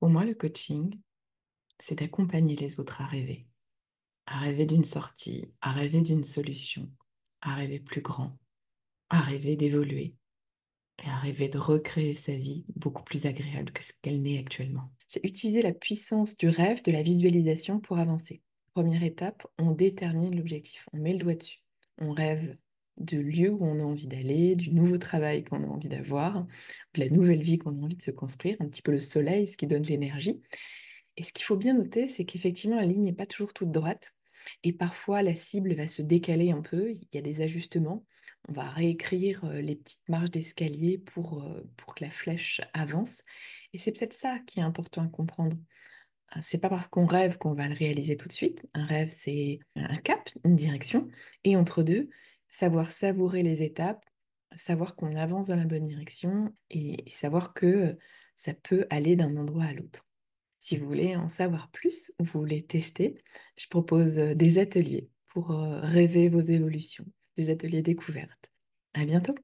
Pour moi, le coaching, c'est d'accompagner les autres à rêver, à rêver d'une sortie, à rêver d'une solution, à rêver plus grand, à rêver d'évoluer et à rêver de recréer sa vie beaucoup plus agréable que ce qu'elle n'est actuellement. C'est utiliser la puissance du rêve, de la visualisation pour avancer. Première étape, on détermine l'objectif, on met le doigt dessus. On rêve de lieux où on a envie d'aller, du nouveau travail qu'on a envie d'avoir, de la nouvelle vie qu'on a envie de se construire, un petit peu le soleil, ce qui donne l'énergie. Et ce qu'il faut bien noter, c'est qu'effectivement, la ligne n'est pas toujours toute droite. Et parfois, la cible va se décaler un peu, il y a des ajustements. On va réécrire euh, les petites marches d'escalier pour, euh, pour que la flèche avance. Et c'est peut-être ça qui est important à comprendre. Euh, c'est pas parce qu'on rêve qu'on va le réaliser tout de suite. Un rêve, c'est un cap, une direction. Et entre deux, savoir savourer les étapes, savoir qu'on avance dans la bonne direction et savoir que ça peut aller d'un endroit à l'autre. Si vous voulez en savoir plus vous voulez tester, je propose euh, des ateliers pour euh, rêver vos évolutions, des ateliers découvertes. À bientôt!